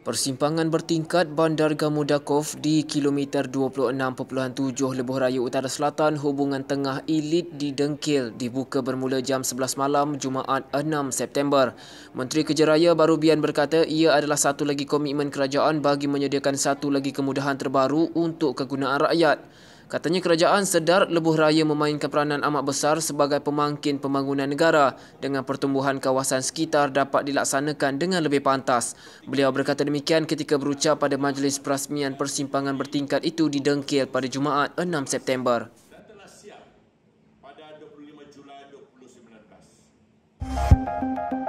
Persimpangan bertingkat Bandar Gamudakov di kilometer 26.7 Lebuh Raya Utara Selatan hubungan tengah elit di Dengkil dibuka bermula jam 11 malam Jumaat 6 September. Menteri Kerja Raya Baru Bian berkata ia adalah satu lagi komitmen kerajaan bagi menyediakan satu lagi kemudahan terbaru untuk kegunaan rakyat. Katanya kerajaan sedar lebuh raya memainkan peranan amat besar sebagai pemangkin pembangunan negara dengan pertumbuhan kawasan sekitar dapat dilaksanakan dengan lebih pantas. Beliau berkata demikian ketika berucap pada majlis perasmian persimpangan bertingkat itu di Dengkil pada Jumaat 6 September. Thank you.